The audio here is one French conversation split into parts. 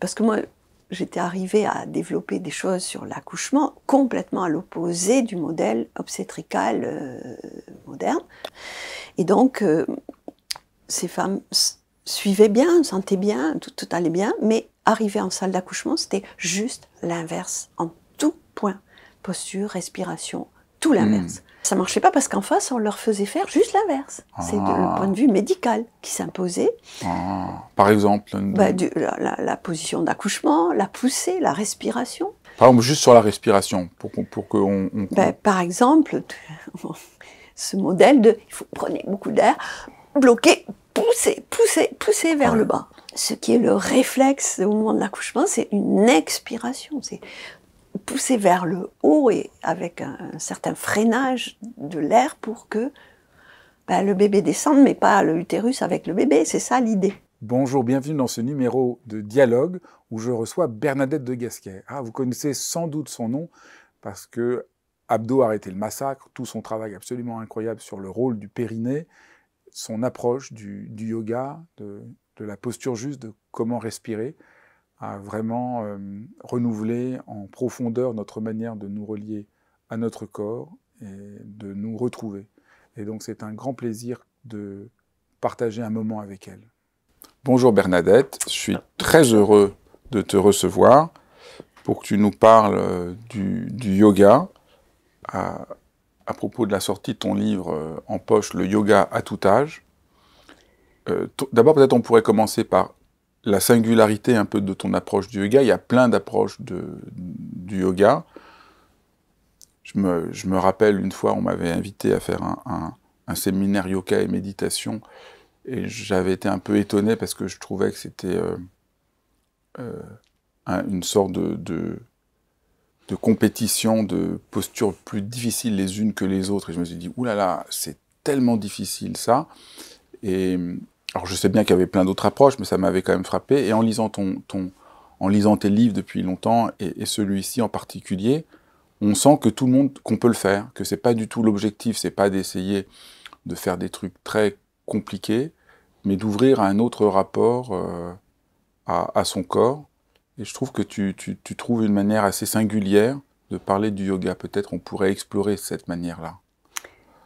parce que moi, j'étais arrivée à développer des choses sur l'accouchement complètement à l'opposé du modèle obstétrical euh, moderne. Et donc, euh, ces femmes suivaient bien, sentaient bien, tout, allait bien, mais arriver en salle d'accouchement, c'était juste l'inverse, en tout point. Posture, respiration, tout hmm. l'inverse. Ça marchait pas parce qu'en face, on leur faisait faire juste l'inverse. C'est le ah. point de vue médical qui s'imposait. Ah. Par exemple bah, la, position d'accouchement, la poussée, la respiration. Par exemple, juste sur la respiration, pour Pour qu'on. Bah, par exemple, ce modèle de il faut prendre beaucoup d'air, bloquer, pousser, pousser, pousser vers le bas. Ce qui est le réflexe au moment de l'accouchement, c'est une expiration. C'est pousser vers le haut et avec un, certain freinage de l'air pour que bah, le bébé descende, mais pas le avec le bébé. C'est ça l'idée. Bonjour, bienvenue dans ce numéro de dialogue où je reçois Bernadette de Gasquet. Ah, vous connaissez sans doute son nom parce que Abdo a arrêté le massacre, tout son travail absolument incroyable sur le rôle du périnée, son approche du, yoga, de, la posture juste, de comment respirer à vraiment renouvelé renouveler en profondeur notre manière de nous relier à notre corps et de nous retrouver. Et donc c'est un grand plaisir de partager un moment avec elle. Bonjour Bernadette, je suis très heureux de te recevoir pour que tu nous parles euh, du, yoga à, propos de la sortie de ton livre euh, en poche, Le yoga à tout âge. Euh, d'abord peut-être on pourrait commencer par la singularité un peu de ton approche du yoga. Il y a plein d'approches du yoga. Je me, rappelle une fois, on m'avait invité à faire un, un, séminaire yoga et méditation, et j'avais été un peu étonné parce que je trouvais que c'était euh, euh, une sorte de, de, compétition, de postures plus difficiles les unes que les autres. Et je me suis dit, oulala, c'est tellement difficile ça. Et alors je sais bien qu'il y avait plein d'autres approches, mais ça m'avait quand même frappé. Et en lisant, ton, ton, en lisant tes livres depuis longtemps, et, celui-ci en particulier, on sent que tout le monde, qu'on peut le faire, que c'est pas du tout l'objectif, c'est pas d'essayer de faire des trucs très compliqués, mais d'ouvrir un autre rapport euh, à, son corps. Et je trouve que tu, trouves une manière assez singulière de parler du yoga. Peut-être on pourrait explorer cette manière-là.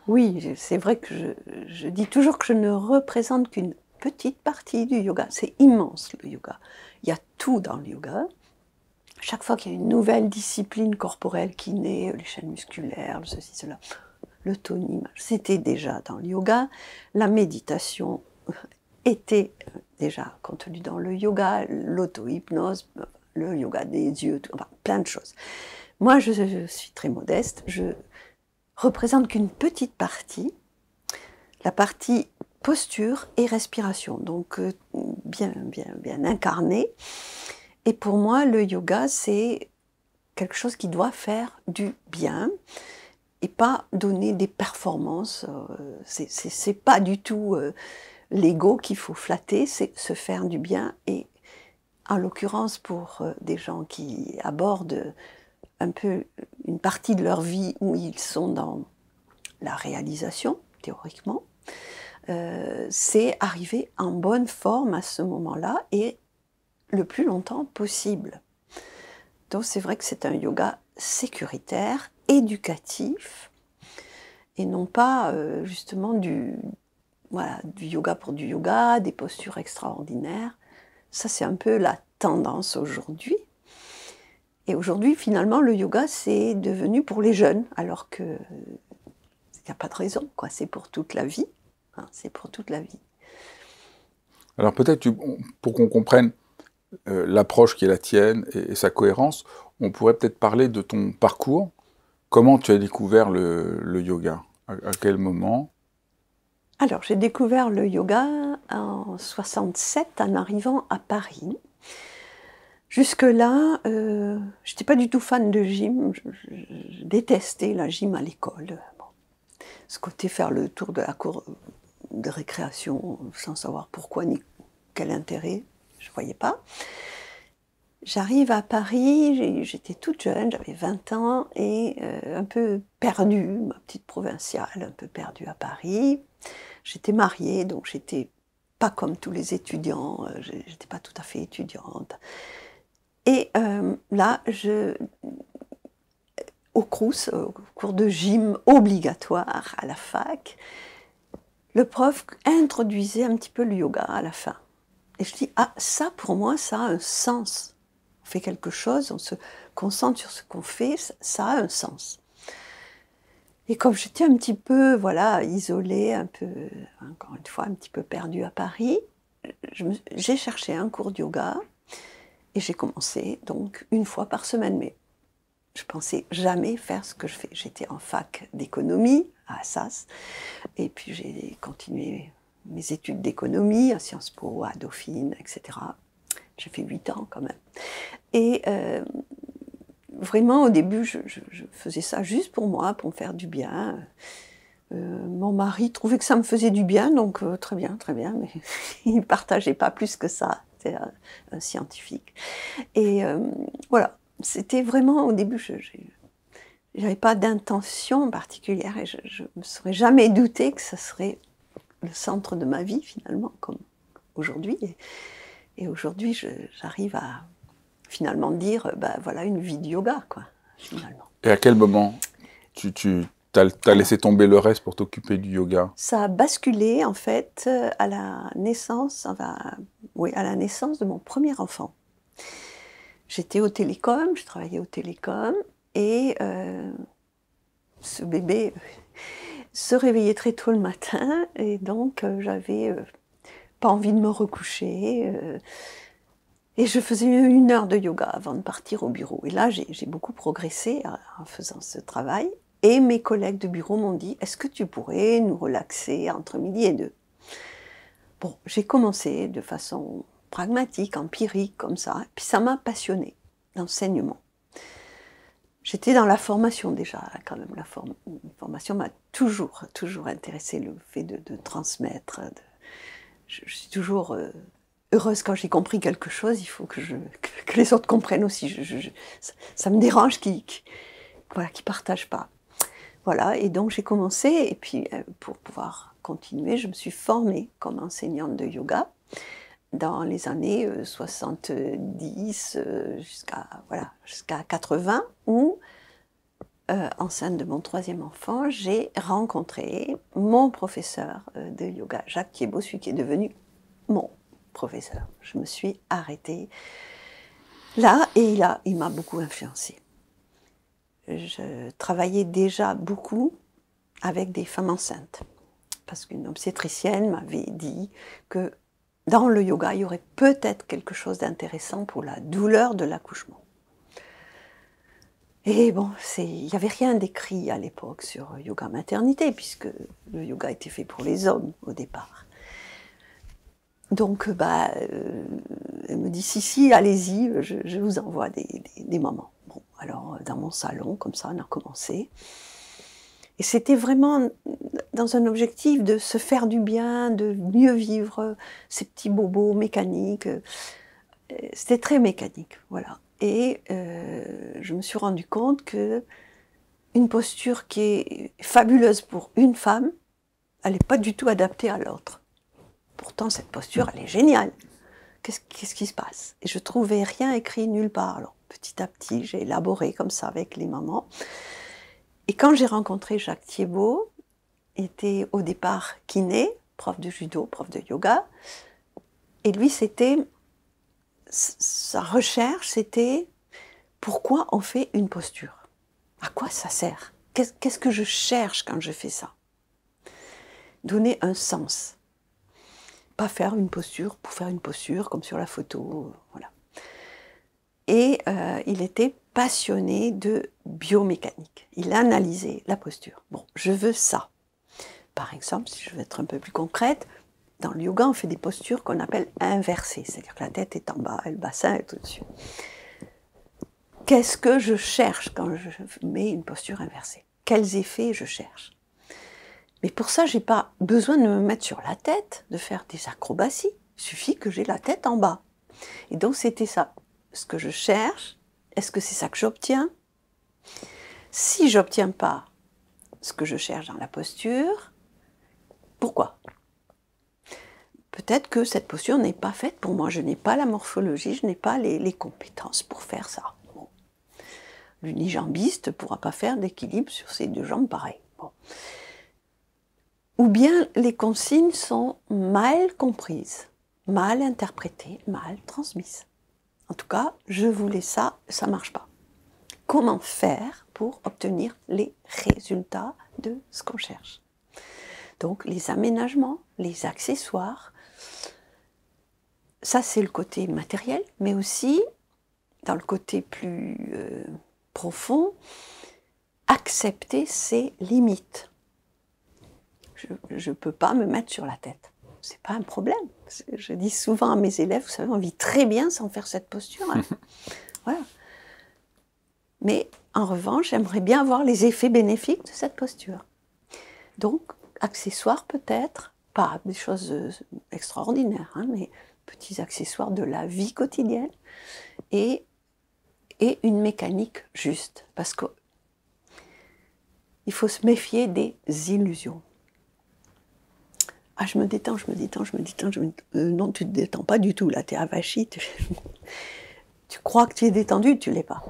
Oui, c'est vrai que je, dis toujours que je ne représente qu'une petite partie du yoga. C'est immense le yoga. Il y a tout dans le yoga. Chaque fois qu'il y a une nouvelle discipline corporelle qui naît, les chaînes musculaires, ceci, cela, le toning, c'était déjà dans le yoga. La méditation était déjà contenue dans le yoga, l'auto-hypnose, le yoga des yeux, enfin, plein de choses. Moi, je, je suis très modeste. Je représente qu'une petite partie la partie posture et respiration, donc euh, bien, bien, incarné. Et pour moi, le yoga, c'est quelque chose qui doit faire du bien et pas donner des performances. n'est euh, pas du tout euh, l'ego qu'il faut flatter, c'est se faire du bien. Et en l'occurrence, pour des gens qui abordent un peu une partie de leur vie où ils sont dans la réalisation, théoriquement, euh, c'est arriver en bonne forme à ce moment-là et le plus longtemps possible. Donc c'est vrai que c'est un yoga sécuritaire, éducatif, et non pas euh, justement du, du yoga pour du yoga, des postures extraordinaires. Ça c'est un peu la tendance aujourd'hui. Et aujourd'hui, finalement, le yoga, c'est devenu pour les jeunes, alors qu'il euh, n'y a pas de raison, quoi. C'est pour toute la vie. Hein, c'est pour toute la vie. Alors peut-être pour qu'on comprenne euh, l'approche qui est la tienne et, sa cohérence, on pourrait peut-être parler de ton parcours. Comment tu as découvert le, yoga à, quel moment Alors j'ai découvert le yoga en 67 en arrivant à Paris. Jusque-là, euh, je n'étais pas du tout fan de gym. Je, détestais la gym à l'école. Ce côté faire le tour de la cour, de récréation sans savoir pourquoi ni quel intérêt, je ne voyais pas. J'arrive à Paris, j'étais toute jeune, j'avais 20 ans et euh, un peu perdue, ma petite provinciale, un peu perdue à Paris. J'étais mariée, donc j'étais pas comme tous les étudiants, euh, j'étais pas tout à fait étudiante. Et euh, là, je, au Crous, au cours de gym obligatoire à la fac, le prof introduisait un petit peu le yoga à la fin. Et je dis, ah, ça pour moi, ça a un sens. On fait quelque chose, on se concentre sur ce qu'on fait, ça, a un sens. Et comme j'étais un petit peu, voilà, isolée, un peu, encore une fois, un petit peu perdue à Paris, j'ai cherché un cours de yoga et j'ai commencé donc une fois par semaine. Mais je pensais jamais faire ce que je fais. J'étais en fac d'économie à Assas, et puis j'ai continué mes études d'économie à Sciences Po, à Dauphine, etc. J'ai fait 8 ans quand même. Et euh, vraiment, au début, je, faisais ça juste pour moi, pour me faire du bien. Euh, mon mari trouvait que ça me faisait du bien, donc euh, très bien, très bien, mais il ne partageait pas plus que ça. c'est un, un, scientifique. Et voilà, c'était vraiment au début, je n'avais pas d'intention particulière et je ne me serais jamais douté que ce serait le centre de ma vie finalement, comme aujourd'hui. Et, aujourd'hui, j'arrive à finalement dire, ben voilà, une vie de yoga, quoi, finalement. Et à quel moment tu, tu as, laissé tomber le reste pour t'occuper du yoga Ça a basculé, en fait, euh, à la naissance, oui, à la naissance de mon premier enfant. J'étais au télécom, je travaillais au télécom, et euh, ce bébé euh, se réveillait très tôt le matin, et donc euh, j'avais pas envie de me recoucher. et je faisais une heure de yoga avant de partir au bureau. Et là, j'ai beaucoup progressé en faisant ce travail. Et mes collègues de bureau m'ont dit, est-ce que tu pourrais nous relaxer entre midi et deux Bon, j'ai commencé de façon pragmatique, empirique, comme ça. Puis ça m'a passionné, l'enseignement. J'étais dans la formation déjà, quand même. La, formation m'a toujours, toujours intéressé, le fait de, transmettre. Je, suis toujours euh, heureuse quand j'ai compris quelque chose. Il faut que, je, les autres comprennent aussi. Je, ça, ça, me dérange qu'ils voilà, partagent pas. Voilà, et donc j'ai commencé, et puis euh, pour pouvoir continuer, je me suis formée comme enseignante de yoga dans les années 70 euh, euh, jusqu'à voilà, jusqu'à 80, où, euh, enceinte de mon troisième enfant, j'ai rencontré mon professeur de yoga, Jacques Thiebaud, qui est devenu mon professeur. Je me suis arrêtée là et là, il m'a beaucoup influencée. Je travaillais déjà beaucoup avec des femmes enceintes parce qu'une obstétricienne m'avait dit que dans le yoga, il y aurait peut-être quelque chose d'intéressant pour la douleur de l'accouchement. Et bon, il n'y avait rien d'écrit à l'époque sur yoga maternité, puisque le yoga était fait pour les hommes au départ. Donc, bah, euh, elle me dit si, si, allez-y, je, vous envoie des, des, moments. Bon, alors, dans mon salon, comme ça, on a commencé. Et c'était vraiment dans un objectif de se faire du bien, de mieux vivre euh, ces petits bobos mécaniques. Euh, euh, c'était très mécanique, voilà. Et je me suis rendu compte que une posture qui est fabuleuse pour une femme, elle n'est pas du tout adaptée à l'autre. Pourtant, cette posture, elle est géniale. Qu'est-ce qui se passe Et je trouvais rien écrit nulle part. Alors, petit à petit, j'ai élaboré comme ça avec les mamans. Et quand j'ai rencontré Jacques Thiebaud, était au départ kiné, prof de judo, prof de yoga, et lui, c'était sa recherche, c'était pourquoi on fait une posture À quoi ça sert Qu'est-ce que je cherche quand je fais ça Donner un sens. Pas faire une posture pour faire une posture, comme sur la photo, voilà. Et euh, il était passionné de biomécanique. Il a analysé la posture. Bon, je veux ça. Par exemple, si je veux être un peu plus concrète, dans le yoga, on fait des postures qu'on appelle inversées, c'est-à-dire que la tête est en bas et le bassin est au-dessus. Qu'est-ce que je cherche quand je mets une posture inversée Quels effets je cherche Mais pour ça, j'ai pas besoin de me mettre sur la tête, de faire des acrobaties. Il suffit que j'ai la tête en bas. Et donc c'était ça. Ce que je cherche, est-ce que c'est ça que j'obtiens Si j'obtiens pas ce que je cherche dans la posture, pourquoi Peut-être que cette posture n'est pas faite pour moi, je n'ai pas la morphologie, je n'ai pas les, compétences pour faire ça. L'unijambiste ne pourra pas faire d'équilibre sur ses deux jambes pareil. Ou bien les consignes sont mal comprises, mal interprétées, mal transmises. En tout cas, je voulais ça, ça marche pas. Comment faire pour obtenir les résultats de ce qu'on cherche Donc les aménagements, les accessoires, ça c'est le côté matériel, mais aussi dans le côté plus euh, profond, accepter ses limites. Je ne peux pas me mettre sur la tête. Ce n'est pas un problème. Je dis souvent à mes élèves, vous savez, on vit très bien sans faire cette posture. Hein. Mais en revanche, j'aimerais bien avoir les effets bénéfiques de cette posture. Donc, accessoires peut-être, pas des choses euh, extraordinaires, hein, mais petits accessoires de la vie quotidienne et, et une mécanique juste. Parce qu'il faut se méfier des illusions. Ah, je me détends, je me détends, je me détends. Je me euh, non, tu ne te détends pas du tout. Là, tu es avachi. Tu... crois que tu es détendu, tu ne l'es pas.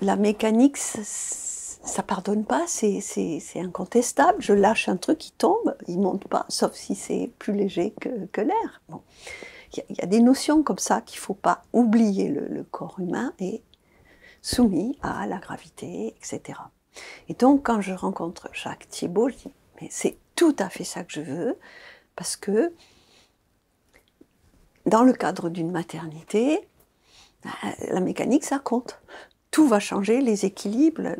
La mécanique, ça pardonne pas, c'est incontestable. Je lâche un truc, il tombe, il monte pas, sauf si c'est plus léger que, l'air. Il bon. y, y, a des notions comme ça qu'il faut pas oublier. Le, le, corps humain est soumis à la gravité, etc. Et donc, quand je rencontre Jacques Thibault, je dis mais c'est tout à fait ça que je veux, parce que dans le cadre d'une maternité, euh, la mécanique, ça compte. Tout va changer, les équilibres,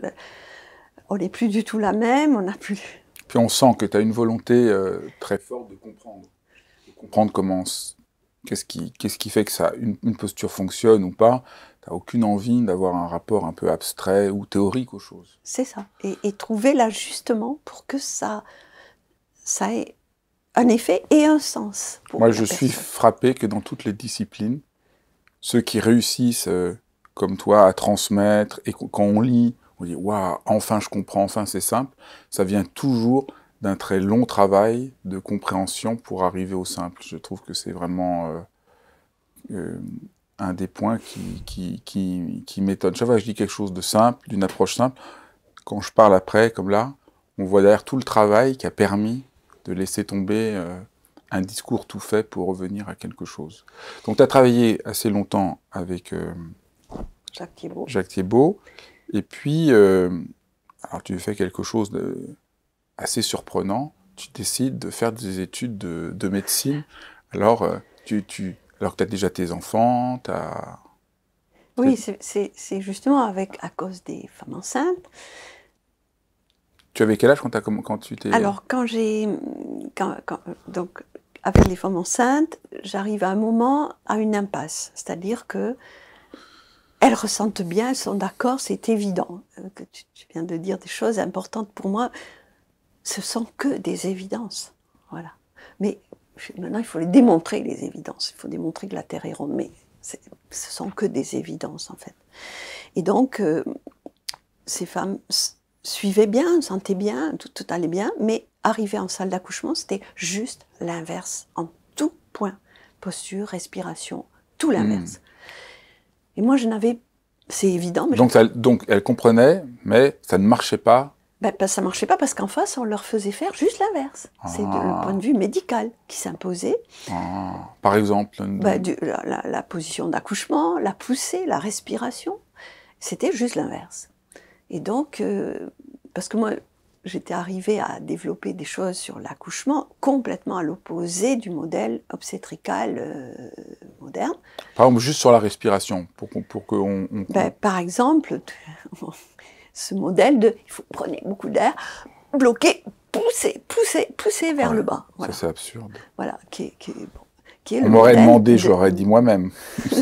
on n'est plus du tout la même, on n'a plus... Puis on sent que tu as une volonté euh, très forte de comprendre, de comprendre comment, qu'est-ce qui, fait que ça, une posture fonctionne ou pas, tu aucune envie d'avoir un rapport un peu abstrait ou théorique aux choses. C'est ça. Et, et trouver l'ajustement pour que ça, ça ait un effet et un sens. Moi, je suis frappé que dans toutes les disciplines, ceux qui réussissent, euh, comme toi, à transmettre, et quand on lit, on dit Waouh, enfin je comprends, enfin c'est simple, ça vient toujours d'un très long travail de compréhension pour arriver au simple. Je trouve que c'est vraiment. Euh, euh, un des points qui, qui, m'étonne. Chaque fois que je dis quelque chose de simple, d'une approche simple, quand je parle après, comme là, on voit derrière tout le travail qui a permis de laisser tomber euh, un discours tout fait pour revenir à quelque chose. Donc tu as travaillé assez longtemps avec euh, Jacques, Thibault. Et puis, euh, alors tu fais quelque chose de assez surprenant. Tu décides de faire des études de, médecine. Alors, tu, tu, alors que tu as déjà tes enfants, tu as... Oui, c'est justement avec, à cause des femmes enceintes. Tu avais quel âge quand, quand tu t'es... Alors, quand j'ai... donc, avec les femmes enceintes, j'arrive à un moment à une impasse. C'est-à-dire que elles ressentent bien, elles sont d'accord, c'est évident. Euh, que tu, tu, viens de dire des choses importantes pour moi. Ce sont que des évidences. Voilà. Mais Maintenant, il faut les démontrer, les évidences. Il faut démontrer que la Terre est ronde. Mais ce sont que des évidences, en fait. Et donc, euh, ces femmes suivaient bien, sentaient bien, tout, allait bien, mais arriver en salle d'accouchement, c'était juste l'inverse en tout point. Posture, respiration, tout hmm. l'inverse. Et moi, je n'avais... C'est évident, Donc, elle, donc, elle comprenait, mais ça ne marchait pas bah, bah, ça ne marchait pas parce qu'en face, on leur faisait faire juste l'inverse. C'est le ah. point de vue médical qui s'imposait. Ah. Par exemple bah, la, position d'accouchement, la poussée, la respiration, c'était juste l'inverse. Et donc, euh, parce que moi, j'étais arrivée à développer des choses sur l'accouchement complètement à l'opposé du modèle obstétrical euh, moderne. Par exemple, juste sur la respiration, pour, qu'on, pour qu'on... On... Ben, par exemple, ce modèle de il faut prendre beaucoup d'air, bloquer, pousser, pousser, pousser vers le bas. Ça, c'est absurde. Voilà, qui, qui, le qui On m'aurait demandé, j'aurais dit moi-même. Le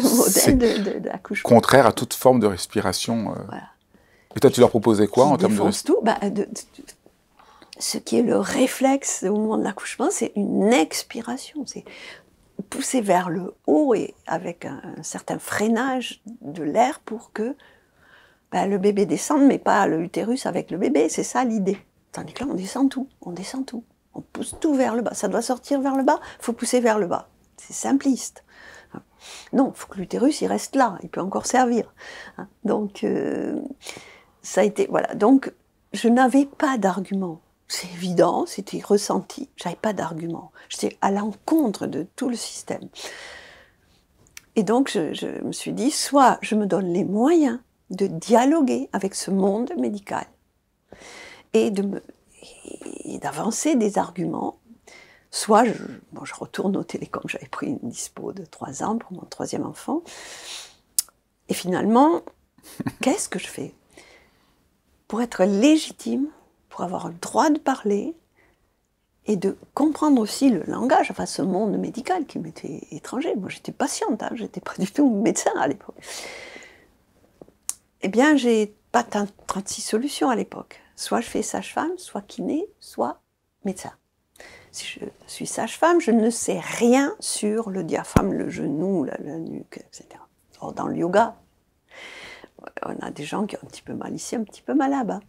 modèle de, Contraire à toute forme de respiration. Euh. Voilà. Et toi, tu leur proposais quoi en termes de. tout. Bah, ce qui est le réflexe au moment de l'accouchement, c'est une expiration. C'est pousser vers le haut et avec un certain freinage de l'air pour que bah, le bébé descend, mais pas l'utérus avec le bébé, c'est ça l'idée. Tandis que là, on descend tout, on descend tout. On pousse tout vers le bas. Ça doit sortir vers le bas, il faut pousser vers le bas. C'est simpliste. Non, il faut que l'utérus, il reste là, il peut encore servir. Donc, euh, ça a été. Voilà. Donc, je n'avais pas d'argument. C'est évident, c'était ressenti. J'avais pas d'argument. J'étais à l'encontre de tout le système. Et donc, je me suis dit, soit je me donne les moyens de dialoguer avec ce monde médical et d'avancer des arguments. Soit je, retourne au télécom, j'avais pris une dispo de trois ans pour mon troisième enfant. Et finalement, qu'est-ce que je fais Pour être légitime, pour avoir le droit de parler et de comprendre aussi le langage, enfin ce monde médical qui m'était étranger. Moi j'étais patiente, hein, j'étais pas du tout médecin à l'époque. Eh bien, j'ai pas 36 solutions à l'époque. Soit je fais sage-femme, soit kiné, soit médecin. Si je suis sage-femme, je ne sais rien sur le diaphragme, le genou, la, nuque, etc. Or, dans le yoga, on a des gens qui ont un petit peu mal ici, un petit peu mal là-bas.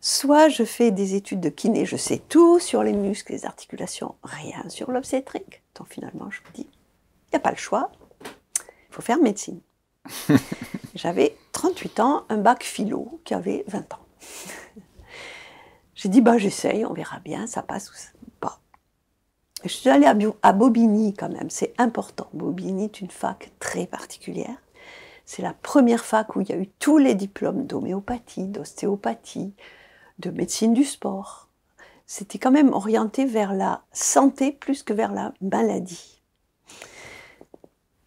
Soit je fais des études de kiné, je sais tout sur les muscles, les articulations, rien sur l'obstétrique. Donc finalement, je me dis, il n'y a pas le choix, il faut faire médecine. J'avais 38 ans, un bac philo qui avait 20 ans. J'ai dit, bah, j'essaye, on verra bien, ça passe ou pas. Je suis allée à, à Bobigny quand même, c'est important. Bobigny est une fac très particulière. C'est la première fac où il y a eu tous les diplômes d'homéopathie, d'ostéopathie, de médecine du sport. C'était quand même orienté vers la santé plus que vers la maladie.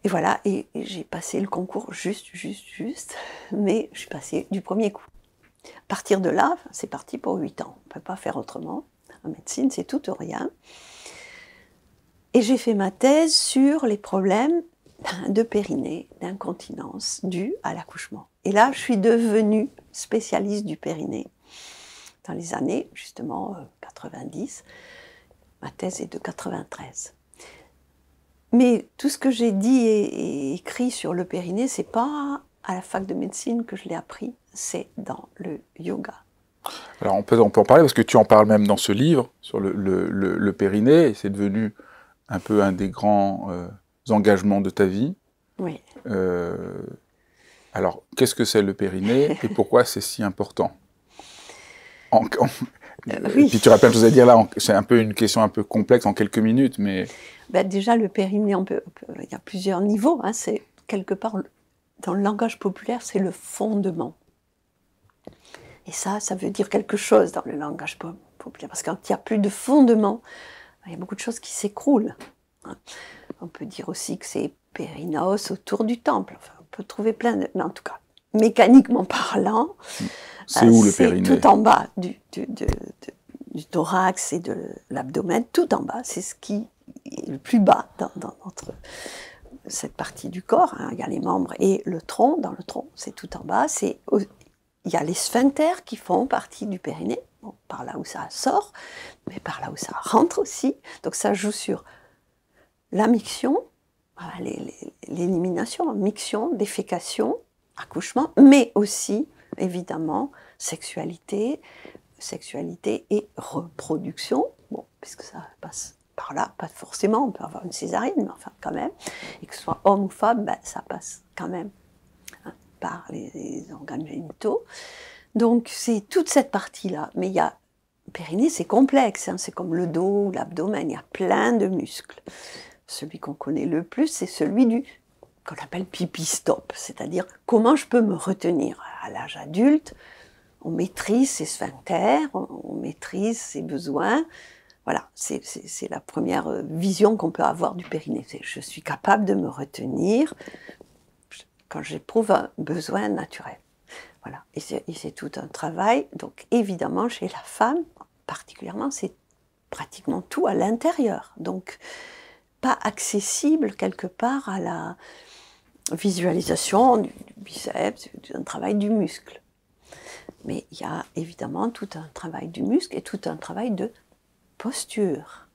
Et voilà, et, j'ai passé le concours juste, juste, juste, mais je suis passée du premier coup. À partir de là, c'est parti pour 8 ans. On ne peut pas faire autrement. En médecine, c'est tout ou rien. Et j'ai fait ma thèse sur les problèmes de périnée, d'incontinence due à l'accouchement. Et là, je suis devenue spécialiste du périnée dans les années justement 90. Euh, ma thèse est de 93. Mais tout ce que j'ai dit et, écrit sur le périnée, c'est pas à la fac de médecine que je l'ai appris, c'est dans le yoga. Alors on peut, en parler parce que tu en parles même dans ce livre sur le, le, le, périnée. C'est devenu un peu un des grands euh, engagements de ta vie. Oui. Euh, alors qu'est-ce que c'est le périnée et pourquoi c'est si important euh, euh, oui. puis tu rappelles, je de choses dire là, c'est un peu une question un peu complexe en quelques minutes, mais... Bah, déjà, le périnée peut, il y a plusieurs niveaux. Hein. c'est quelque part, dans le langage populaire, c'est le fondement. Et ça, ça veut dire quelque chose dans le langage populaire. Parce que quand il n'y a plus de fondement, il y a beaucoup de choses qui s'écroulent. Hein. On peut dire aussi que c'est périnos autour du temple. Enfin, on peut trouver plein de... en tout cas, mécaniquement parlant... Mm. C'est où le euh, périnée Tout en bas du, thorax et de l'abdomen, tout en bas. C'est ce qui est le plus bas dans, cette partie du corps. Hein. Il y a les membres et le tronc. Dans le tronc, c'est tout en bas. C'est il y a les sphincters qui font partie du périnée, par là où ça sort, mais par là où ça rentre aussi. Donc ça joue sur la miction, l'élimination, miction, défécation, accouchement, mais aussi évidemment, sexualité, sexualité et reproduction, bon, puisque ça passe par là, pas forcément, on peut avoir une césarine, mais enfin quand même, et que ce soit homme ou femme, ben, ça passe quand même hein, par les, organes génitaux. Donc c'est toute cette partie-là, mais il y a, périnée c'est complexe, hein. c'est comme le dos ou l'abdomen, il y a plein de muscles. Celui qu'on connaît le plus, c'est celui du qu'on appelle pipi stop, c'est-à-dire comment je peux me retenir. À l'âge adulte, on maîtrise ses sphincters, on, maîtrise ses besoins. Voilà, c'est la première euh, vision qu'on peut avoir du périnée. Je suis capable de me retenir quand j'éprouve un besoin naturel. Voilà, et c'est tout un travail. Donc évidemment, chez la femme, particulièrement, c'est pratiquement tout à l'intérieur. Donc, pas accessible quelque part à la, visualisation du, biceps, biceps, un travail du muscle. Mais il y a évidemment tout un travail du muscle et tout un travail de posture,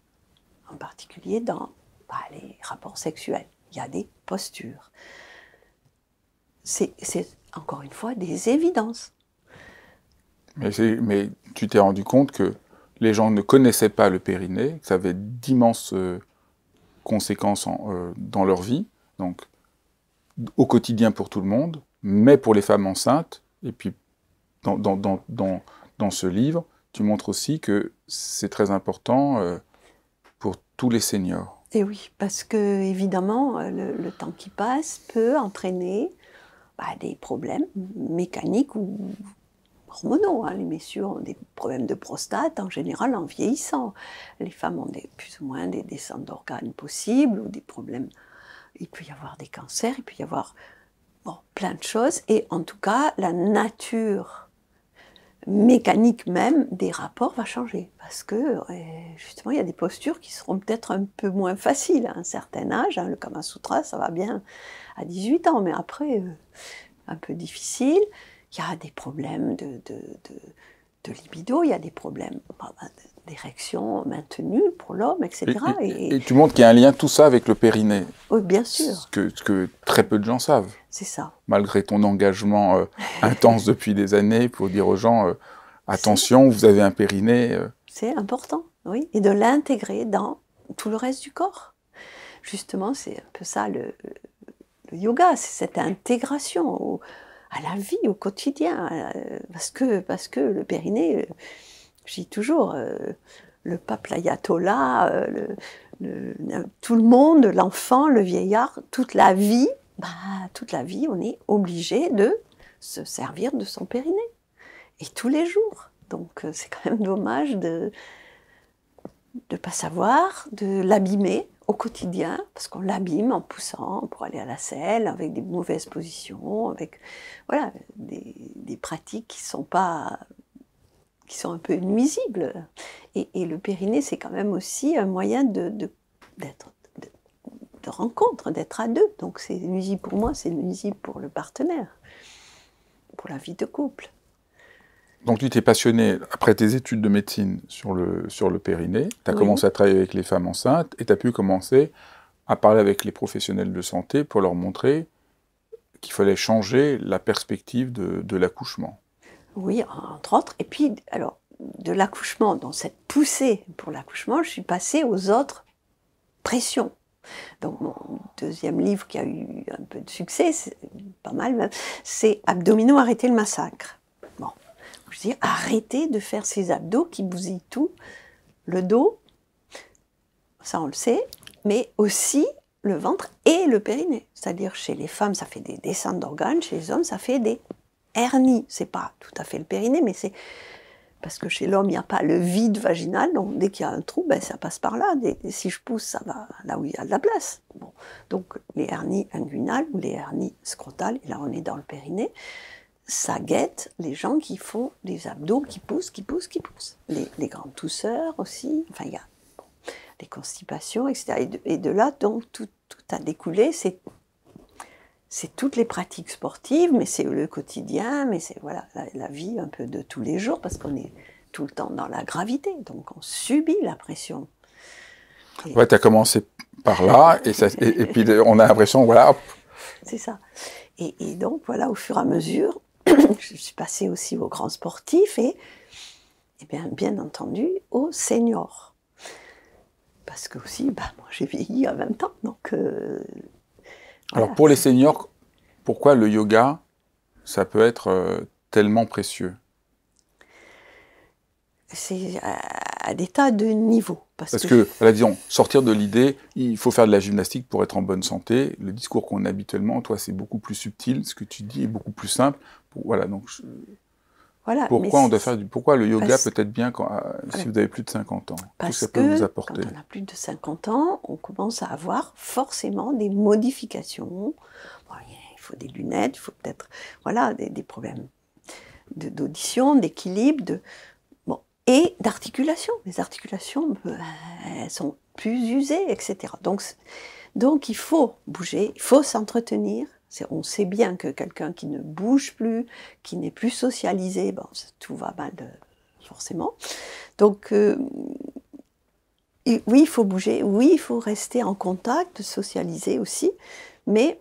en particulier dans bah, les rapports sexuels. Il y a des postures. C'est encore une fois des évidences. Mais, tu t'es rendu compte que les gens ne connaissaient pas le périnée, que ça avait d'immenses euh, conséquences euh, dans leur vie. Donc, au quotidien pour tout le monde, mais pour les femmes enceintes, et puis dans, ce livre, tu montres aussi que c'est très important euh, pour tous les seniors. Et eh oui, parce que évidemment, euh, le, temps qui passe peut entraîner bah, des problèmes mécaniques ou hormonaux. Hein. Les messieurs ont des problèmes de prostate en général en vieillissant. Les femmes ont plus ou moins des descentes d'organes possibles ou des problèmes il peut y avoir des cancers, il peut y avoir bon, plein de choses, et en tout cas, la nature mécanique même des rapports va changer, parce que euh, justement, il y a des postures qui seront peut-être un peu moins faciles à un certain âge, hein. le Kama Sutra, ça va bien à 18 ans, mais après, euh, un peu difficile, il y a des problèmes de, de, de libido, il y a des problèmes d'érection maintenue pour l'homme, etc. Et, tu montres qu'il y a un lien tout ça avec le périnée. Oui, bien sûr. Ce que, ce que très peu de gens savent. C'est ça. Malgré ton engagement euh, intense depuis des années pour dire aux gens euh, attention, vous avez un périnée. Euh. C'est important, oui, et de l'intégrer dans tout le reste du corps. Justement, c'est un peu ça le, yoga, c'est cette intégration à la vie, au quotidien, parce que parce que le périnée je dis toujours, euh, le pape l'ayatollah, euh, tout le monde, l'enfant, le vieillard, toute la vie, bah, toute la vie, on est obligé de se servir de son périnée. Et tous les jours. Donc euh, c'est quand même dommage de ne pas savoir, de l'abîmer au quotidien, parce qu'on l'abîme en poussant pour aller à la selle, avec des mauvaises positions, avec voilà, des, des pratiques qui ne sont pas qui sont un peu nuisibles. Et, le périnée, c'est quand même aussi un moyen de, rencontre, d'être à deux. Donc c'est nuisible pour moi, c'est nuisible pour le partenaire, pour la vie de couple. Donc tu t'es passionné après tes études de médecine sur le, sur le périnée, tu as commencé à travailler avec les femmes enceintes et tu as pu commencer à parler avec les professionnels de santé pour leur montrer qu'il fallait changer la perspective de l'accouchement. Oui, entre autres. Et puis, alors, de l'accouchement, dans cette poussée pour l'accouchement, je suis passée aux autres pressions. Donc mon deuxième livre qui a eu un peu de succès, pas mal c'est Abdominaux, arrêtez le massacre. Bon, je dire, arrêtez de faire ces abdos qui bousillent tout, le dos, ça on le sait, mais aussi le ventre et le périnée. C'est-à-dire chez les femmes ça fait des descentes d'organes, chez les hommes ça fait des hernie. C'est pas tout à fait le périnée, mais c'est parce que chez l'homme, il n'y a pas le vide vaginal, donc dès qu'il y a un trou, ben, ça passe par là. Et si je pousse, ça va là où il y a de la place. Donc les hernies inguinales ou les hernies scrotales, et là on est dans le périnée, ça guette les gens qui font des abdos qui poussent, qui poussent, qui poussent. Les, grandes tousseurs aussi, enfin il y a les constipations, etc. Et de, là, donc, tout, tout a découlé, c'est c'est toutes les pratiques sportives, mais c'est le quotidien, mais c'est voilà la, vie un peu de tous les jours, parce qu'on est tout le temps dans la gravité, donc on subit la pression. Ouais, tu as commencé par là, et, ça, et, puis on a l'impression, voilà. C'est ça. Et, donc voilà, au fur et à mesure, je suis passée aussi aux grands sportifs et, et eh bien, bien entendu aux seniors. Parce que aussi, bah, moi j'ai vieilli à 20 ans, donc euh, alors pour les seniors, pourquoi le yoga, ça peut être euh, tellement précieux c'est à des tas de niveaux. Parce, que, que là, disons, sortir de l'idée, il faut faire de la gymnastique pour être en bonne santé. Le discours qu'on a habituellement, toi, c'est beaucoup plus subtil. Ce que tu dis est beaucoup plus simple. voilà, donc pourquoi, on doit faire du, pourquoi le yoga peut être bien quand, euh, si vous avez plus de 50 ans Parce que ça peut vous apporter. quand on a plus de 50 ans, on commence à avoir forcément des modifications. il faut des lunettes, il faut peut-être voilà, des, des problèmes d'audition, d'équilibre, de, bon, et d'articulation. Les articulations, euh, sont plus usées, etc. Donc, donc il faut bouger, il faut s'entretenir, on sait bien que quelqu'un qui ne bouge plus, qui n'est plus socialisé, tout va mal euh, forcément. Donc euh, oui, il faut bouger, oui, il faut rester en contact, socialiser aussi, mais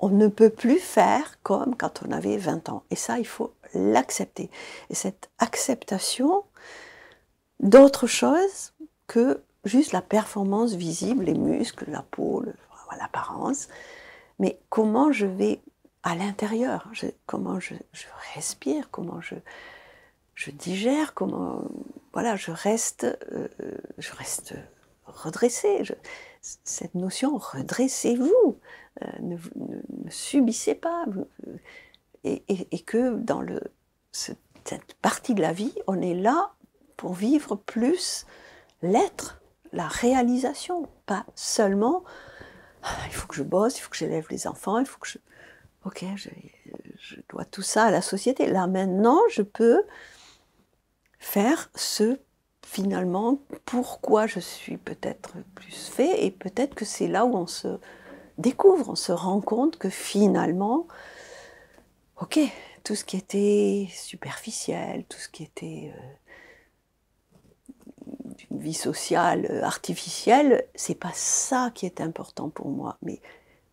on ne peut plus faire comme quand on avait 20 ans. Et ça, il faut l'accepter. Et cette acceptation d'autre chose que juste la performance visible, les muscles, la peau, l'apparence, mais comment je vais à l'intérieur, comment je, respire, comment je, je digère, comment voilà, je reste, euh, je reste redressé. cette notion, redressez-vous, euh, ne, subissez pas, euh, et, que dans le, cette partie de la vie, on est là pour vivre plus l'être, la réalisation, pas seulement ah, il faut que je bosse, il faut que j'élève les enfants, il faut que je... Ok, je, dois tout ça à la société. Là maintenant, je peux faire ce finalement pourquoi je suis peut-être plus fait et peut-être que c'est là où on se découvre, on se rend compte que finalement, ok, tout ce qui était superficiel, tout ce qui était euh, d'une vie sociale euh, artificielle, c'est pas ça qui est important pour moi. Mais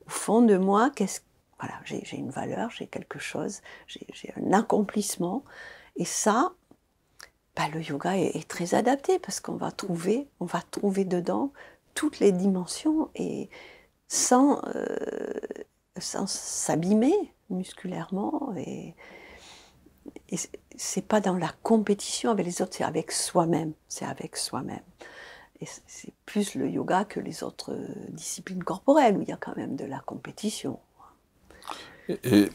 au fond de moi, qu'est-ce voilà, j'ai une valeur, j'ai quelque chose, j'ai un accomplissement, et ça, bah, le yoga est, très adapté parce qu'on va trouver, on va trouver dedans toutes les dimensions et sans euh, s'abîmer musculairement et c'est pas dans la compétition avec les autres, c'est avec soi-même. C'est avec soi-même. Et c'est plus le yoga que les autres euh, disciplines corporelles où il y a quand même de la compétition. Et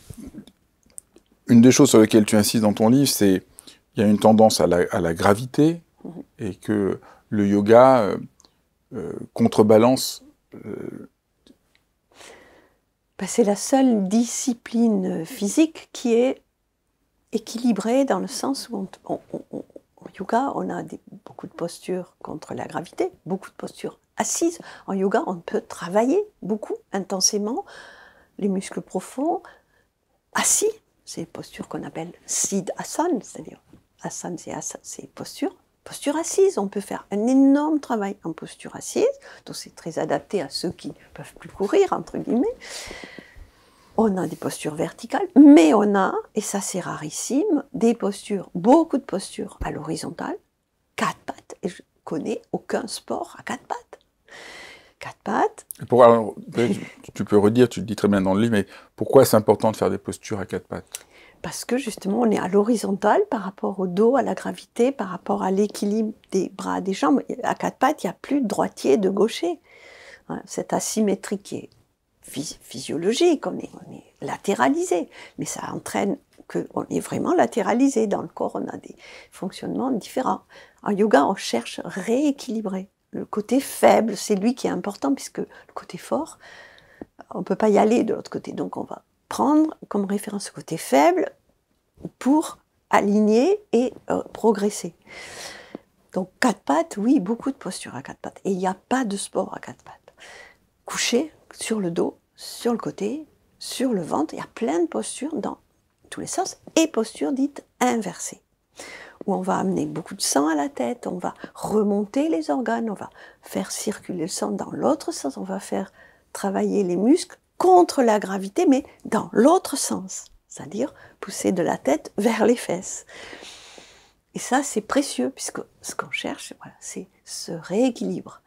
une des choses sur lesquelles tu insistes dans ton livre, c'est il y a une tendance à la, gravité mm-hmm. et que le yoga euh, euh, contrebalance. Bah, c'est la seule discipline physique qui est équilibré dans le sens où en yoga, on a des, beaucoup de postures contre la gravité, beaucoup de postures assises. En yoga, on peut travailler beaucoup, intensément, les muscles profonds, assis. C'est une postures qu'on appelle Sid asan, c'est-à-dire asan c'est Posture assise, on peut faire un énorme travail en posture assise, donc c'est très adapté à ceux qui ne peuvent plus courir, entre guillemets on a des postures verticales, mais on a, et ça c'est rarissime, des postures, beaucoup de postures à l'horizontale, quatre pattes, et je connais aucun sport à quatre pattes. Quatre pattes. tu peux redire, tu le dis très bien dans le livre, mais pourquoi c'est important de faire des postures à quatre pattes Parce que justement, on est à l'horizontale par rapport au dos, à la gravité, par rapport à l'équilibre des bras, des jambes. À quatre pattes, il n'y a plus de droitier, de gaucher. Hein, cette asymétrie qui physiologique, on est, on latéralisé, mais ça entraîne qu'on est vraiment latéralisé dans le corps, on a des fonctionnements différents. En yoga, on cherche rééquilibrer. Le côté faible, c'est lui qui est important, puisque le côté fort, on ne peut pas y aller de l'autre côté. Donc on va prendre comme référence ce côté faible pour aligner et euh, progresser. Donc quatre pattes, oui, beaucoup de postures à quatre pattes. Et il n'y a pas de sport à quatre pattes. Coucher, sur le dos, sur le côté, sur le ventre. Il y a plein de postures dans tous les sens et postures dites inversées où on va amener beaucoup de sang à la tête, on va remonter les organes, on va faire circuler le sang dans l'autre sens, on va faire travailler les muscles contre la gravité, mais dans l'autre sens, c'est-à-dire pousser de la tête vers les fesses. Et ça, c'est précieux, puisque ce qu'on cherche, voilà, c'est ce rééquilibre.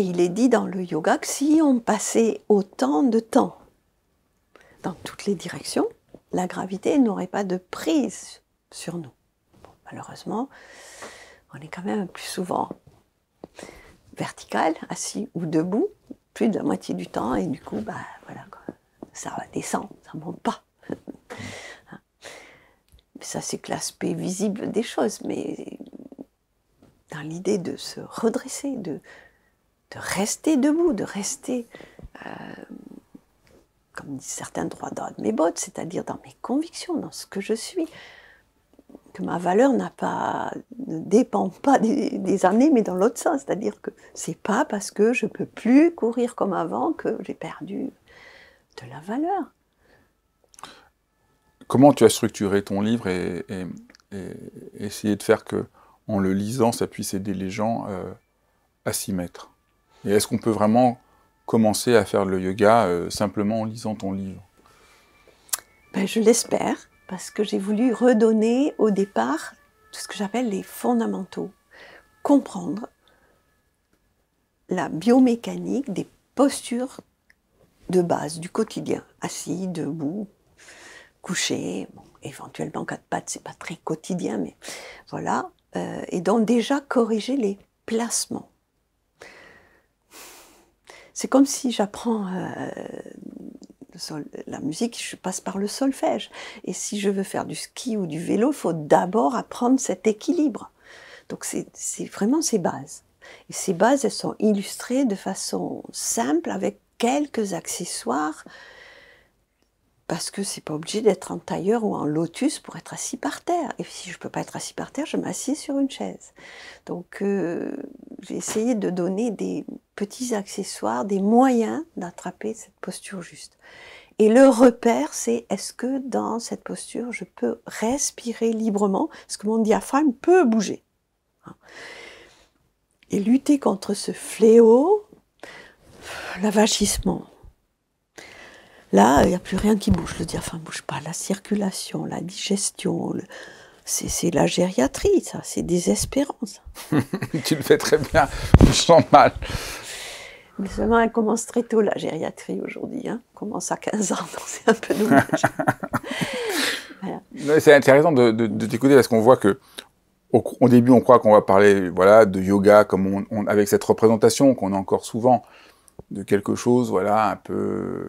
Et il est dit dans le yoga que si on passait autant de temps dans toutes les directions, la gravité n'aurait pas de prise sur nous. malheureusement, on est quand même plus souvent vertical, assis ou debout, plus de la moitié du temps, et du coup, bah, voilà, ça descend, ça ne monte pas. ça, c'est que l'aspect visible des choses, mais dans l'idée de se redresser, de, de rester debout, de rester, euh, comme disent certains, droit dans mes bottes, c'est-à-dire dans mes convictions, dans ce que je suis. Que ma valeur ne dépend pas des, années, mais dans l'autre sens. C'est-à-dire que c'est pas parce que je peux plus courir comme avant que j'ai perdu de la valeur. Comment tu as structuré ton livre et, essayé de faire que, en le lisant, ça puisse aider les gens euh, à s'y mettre et est-ce qu'on peut vraiment commencer à faire le yoga euh, simplement en lisant ton livre ben, Je l'espère, parce que j'ai voulu redonner au départ tout ce que j'appelle les fondamentaux. Comprendre la biomécanique des postures de base du quotidien, assis, debout, couché, bon, éventuellement quatre pattes, c'est pas très quotidien, mais voilà. Euh, et donc déjà corriger les placements c'est comme si j'apprends euh, la musique, je passe par le solfège. Et si je veux faire du ski ou du vélo, il faut d'abord apprendre cet équilibre. Donc c'est vraiment ces bases. Et ces bases, elles sont illustrées de façon simple avec quelques accessoires parce que c'est pas obligé d'être en tailleur ou en lotus pour être assis par terre. Et si je ne peux pas être assis par terre, je m'assieds sur une chaise. Donc euh, j'ai essayé de donner des petits accessoires, des moyens d'attraper cette posture juste. Et le repère, c'est est-ce que dans cette posture, je peux respirer librement, parce que mon diaphragme peut bouger. Et lutter contre ce fléau, l'avachissement, Là, il n'y a plus rien qui bouge. Le diaphragme ne bouge pas. La circulation, la digestion, c'est la gériatrie, ça. C'est désespérant, ça. tu le fais très bien. Je sens mal. Mais seulement, elle commence très tôt, la gériatrie, aujourd'hui. Hein. Elle commence à 15 ans, donc c'est un peu dommage. C'est intéressant de, t'écouter parce qu'on voit que au, début, on croit qu'on va parler voilà, de yoga comme avec cette représentation qu'on a encore souvent de quelque chose voilà, un peu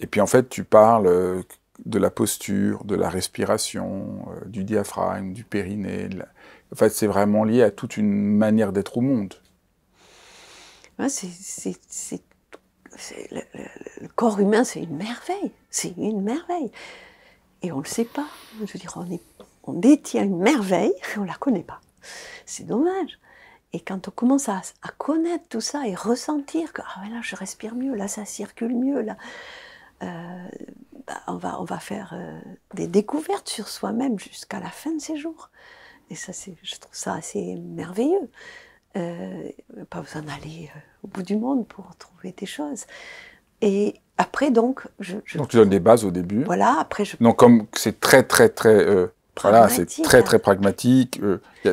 et puis en fait, tu parles euh, de la posture, de la respiration, euh, du diaphragme, du périnée. En fait, c'est vraiment lié à toute une manière d'être au monde. c'est, le, corps humain, c'est une merveille. C'est une merveille. Et on ne le sait pas. Je veux dire, on, est, on détient une merveille et on ne la connaît pas. C'est dommage. Et quand on commence à, connaître tout ça et ressentir que ah, là, je respire mieux, là, ça circule mieux, là, euh, bah, on, va, on va faire euh, des découvertes sur soi-même jusqu'à la fin de ses jours. Et ça, je trouve ça assez merveilleux. Euh, pas besoin d'aller euh, au bout du monde pour trouver des choses. Et après, donc, je. donc, tu donnes des bases au début. Voilà, après, je. Donc, comme c'est très, très, très. Voilà, c'est très très pragmatique,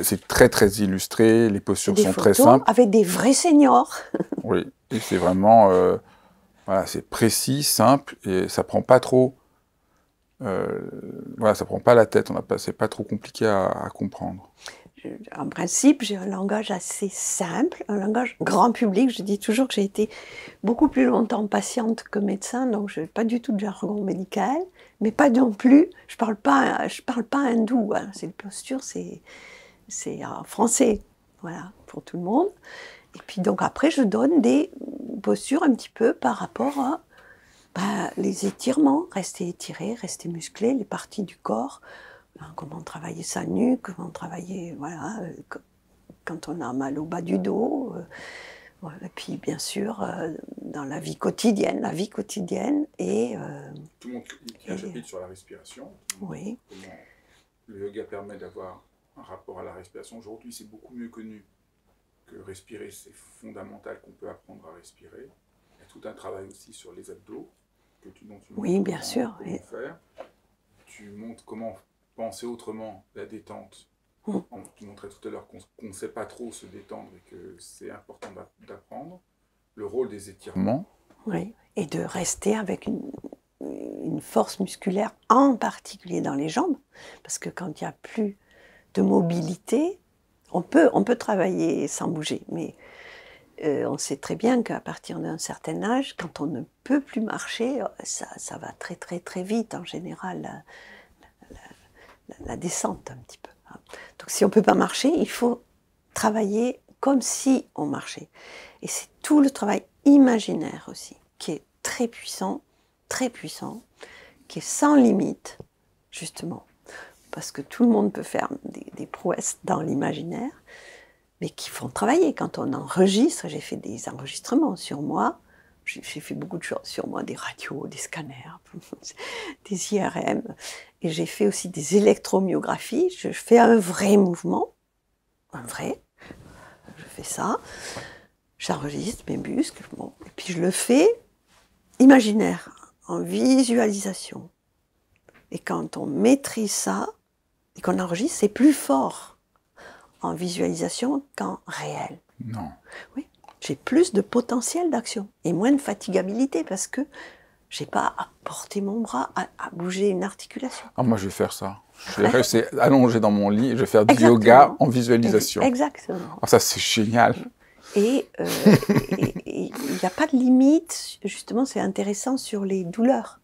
c'est très très illustré, les postures sont très simples. Avec des vrais seniors. oui, et c'est vraiment. Voilà, c'est précis, simple, et ça prend pas trop. Euh, voilà, ça prend pas la tête, On c'est pas trop compliqué à, comprendre. en principe, j'ai un langage assez simple, un langage grand public. Je dis toujours que j'ai été beaucoup plus longtemps patiente que médecin, donc je n'ai pas du tout de jargon médical, mais pas non plus. Je parle parle pas hindou. Hein. c'est une posture, c'est c'est en français, voilà, pour tout le monde. Et puis donc après, je donne des postures un petit peu par rapport à bah, les étirements, rester étiré, rester musclé, les parties du corps, hein, comment travailler sa nuque, comment travailler, voilà, euh, quand on a mal au bas du dos. Euh, et puis, bien sûr, euh, dans la vie quotidienne, la vie quotidienne et... Tout le monde qui a un chapitre sur la respiration. Oui. Le yoga permet d'avoir un rapport à la respiration. Aujourd'hui, c'est beaucoup mieux connu que respirer, c'est fondamental qu'on peut apprendre à respirer. Il y a tout un travail aussi sur les abdos, que tu, Oui, bien sûr. Tu montres comment penser autrement la détente. Mm. Tu montrais tout à l'heure qu'on ne sait pas trop se détendre et que c'est important d'apprendre. Le rôle des étirements. Oui, et de rester avec une, une force musculaire, en particulier dans les jambes, parce que quand il n'y a plus de mobilité, on peut, on peut travailler sans bouger, mais euh, on sait très bien qu'à partir d'un certain âge, quand on ne peut plus marcher, ça, va très très très vite en général, la, la descente un petit peu. Hein. Donc si on ne peut pas marcher, il faut travailler comme si on marchait. Et c'est tout le travail imaginaire aussi, qui est très puissant, très puissant, qui est sans limite, justement parce que tout le monde peut faire des, prouesses dans l'imaginaire, mais qui font travailler. Quand on enregistre, j'ai fait des enregistrements sur moi, j'ai fait beaucoup de choses sur moi, des radios, des scanners, des IRM, et j'ai fait aussi des électromyographies. Je fais un vrai mouvement, un vrai, je fais ça, j'enregistre mes muscles, bon, et puis je le fais imaginaire, en visualisation. Et quand on maîtrise ça, et qu'on enregistre, c'est plus fort en visualisation qu'en réel. Non. Oui, j'ai plus de potentiel d'action et moins de fatigabilité parce que je n'ai pas à porter mon bras, à, bouger une articulation. Ah, moi, je vais faire ça. Je vais rester allongé dans mon lit, je vais faire du yoga en visualisation. Exactement. Ah, ça, c'est génial. Et euh, il n'y a pas de limite, justement, c'est intéressant sur les douleurs.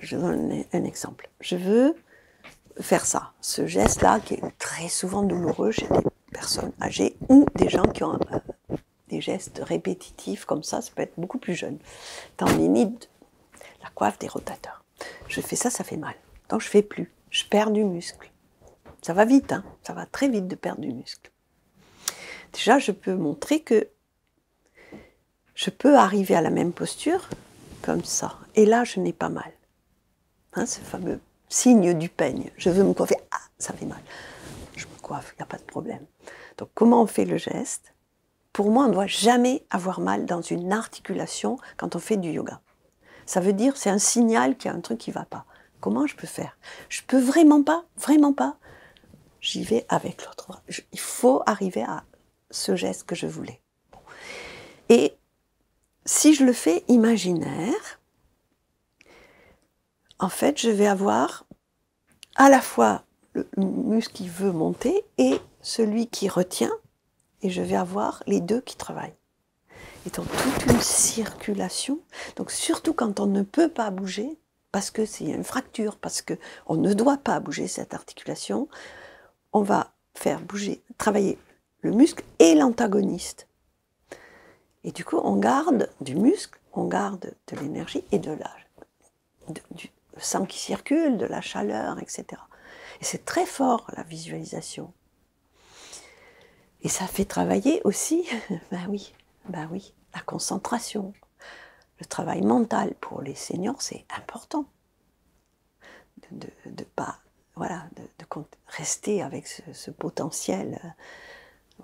Je donne un exemple. Je veux faire ça, ce geste-là qui est très souvent douloureux chez des personnes âgées ou des gens qui ont euh, des gestes répétitifs comme ça, ça peut être beaucoup plus jeune. Tendinite, la coiffe des rotateurs. Je fais ça, ça fait mal. Donc je fais plus, je perds du muscle. Ça va vite, hein ça va très vite de perdre du muscle. Déjà, je peux montrer que je peux arriver à la même posture comme ça. Et là, je n'ai pas mal. Hein, ce fameux signe du peigne. Je veux me coiffer. Ah, ça fait mal. Je me coiffe, il n'y a pas de problème. Donc, comment on fait le geste Pour moi, on ne doit jamais avoir mal dans une articulation quand on fait du yoga. Ça veut dire, c'est un signal qu'il y a un truc qui ne va pas. Comment je peux faire Je peux vraiment pas, vraiment pas. J'y vais avec l'autre. Il faut arriver à ce geste que je voulais. Et si je le fais imaginaire, en fait, je vais avoir à la fois le muscle qui veut monter et celui qui retient, et je vais avoir les deux qui travaillent. Et donc, toute une circulation. Donc, surtout quand on ne peut pas bouger, parce que c'est une fracture, parce que on ne doit pas bouger cette articulation, on va faire bouger, travailler le muscle et l'antagoniste. Et du coup, on garde du muscle, on garde de l'énergie et de l'âge, le sang qui circule, de la chaleur, etc. Et c'est très fort la visualisation. Et ça fait travailler aussi, ben oui, ben oui, la concentration. Le travail mental pour les seniors, c'est important. De, pas, voilà, de, rester avec ce, potentiel. Euh,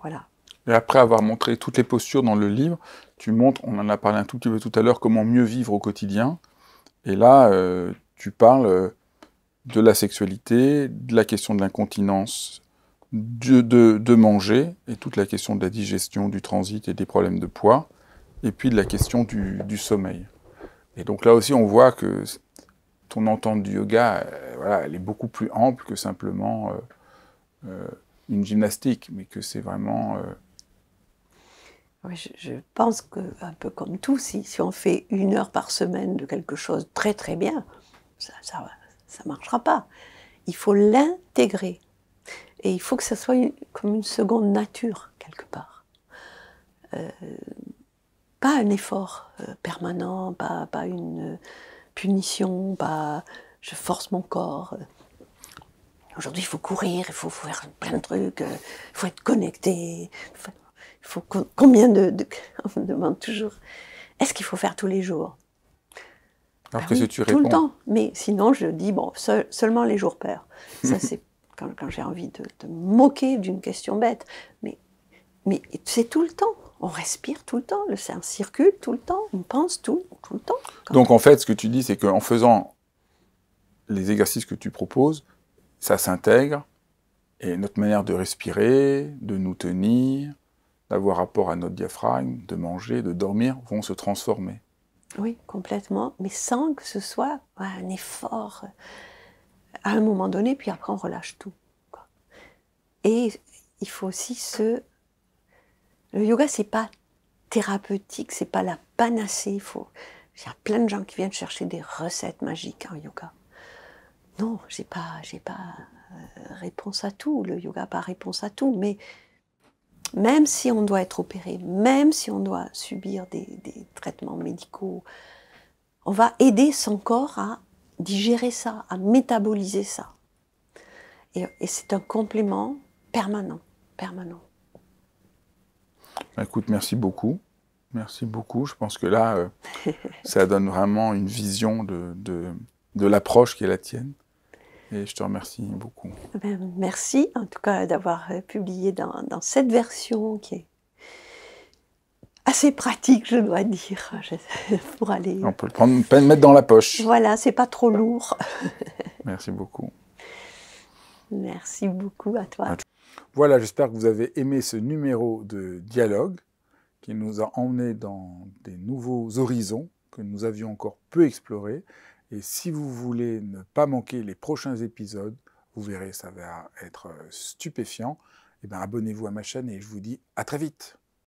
voilà. Et après avoir montré toutes les postures dans le livre, tu montres, on en a parlé un tout petit peu tout à l'heure, comment mieux vivre au quotidien. Et là, euh, tu parles euh, de la sexualité, de la question de l'incontinence, de, manger, et toute la question de la digestion, du transit et des problèmes de poids, et puis de la question du, sommeil. Et donc là aussi, on voit que ton entente du yoga, euh, elle est beaucoup plus ample que simplement euh, une gymnastique, mais que c'est vraiment... je, pense que, peu comme tout, si on fait une heure par semaine de quelque chose très très bien, ça ne marchera pas. Il faut l'intégrer. Et il faut que ça soit comme une seconde nature, quelque part. Euh, pas un effort euh, permanent, pas, une euh, punition, pas je force mon corps. Aujourd'hui, il faut courir, il faut faire plein de trucs, il faut être connecté. combien de. On me demande toujours est-ce qu'il faut faire tous les jours ah tu tout Tout le temps. Mais sinon, je dis, bon, seulement les jours pairs. Ça, c'est quand, j'ai envie de, de, moquer d'une question bête. Mais, mais c'est tout le temps. On respire tout le temps. Le cerveau circule tout le temps. On pense tout, tout le temps. Donc, en fait, ce que tu dis, c'est qu'en faisant les exercices que tu proposes, ça s'intègre. Et notre manière de respirer, de nous tenir, d'avoir rapport à notre diaphragme, de manger, de dormir, vont se transformer. Oui, complètement, mais sans que ce soit un effort à un moment donné, puis après on relâche tout. Et il faut aussi se. Le yoga, c'est pas thérapeutique, c'est pas la panacée. Il faut. Il y a plein de gens qui viennent chercher des recettes magiques en yoga. Non, j'ai pas, j'ai pas euh, réponse à tout. Le yoga pas réponse à tout, mais même si on doit être opéré, même si on doit subir des, traitements médicaux, on va aider son corps à digérer ça, à métaboliser ça. Et, c'est un complément permanent, permanent. Écoute, merci beaucoup. Merci beaucoup. Je pense que là, euh, ça donne vraiment une vision de, de l'approche qui est la tienne. Et je te remercie beaucoup. Ben, merci en tout cas d'avoir euh, publié dans, cette version qui est assez pratique, je dois dire, pour aller. On peut le prendre, mettre dans la poche. Voilà, c'est pas trop lourd. merci beaucoup. Merci beaucoup à toi. Voilà, j'espère que vous avez aimé ce numéro de dialogue qui nous a emmenés dans des nouveaux horizons que nous avions encore peu explorés. Et si vous voulez ne pas manquer les prochains épisodes, vous verrez, ça va être euh, stupéfiant. Eh bien, abonnez-vous à ma chaîne et je vous dis à très vite.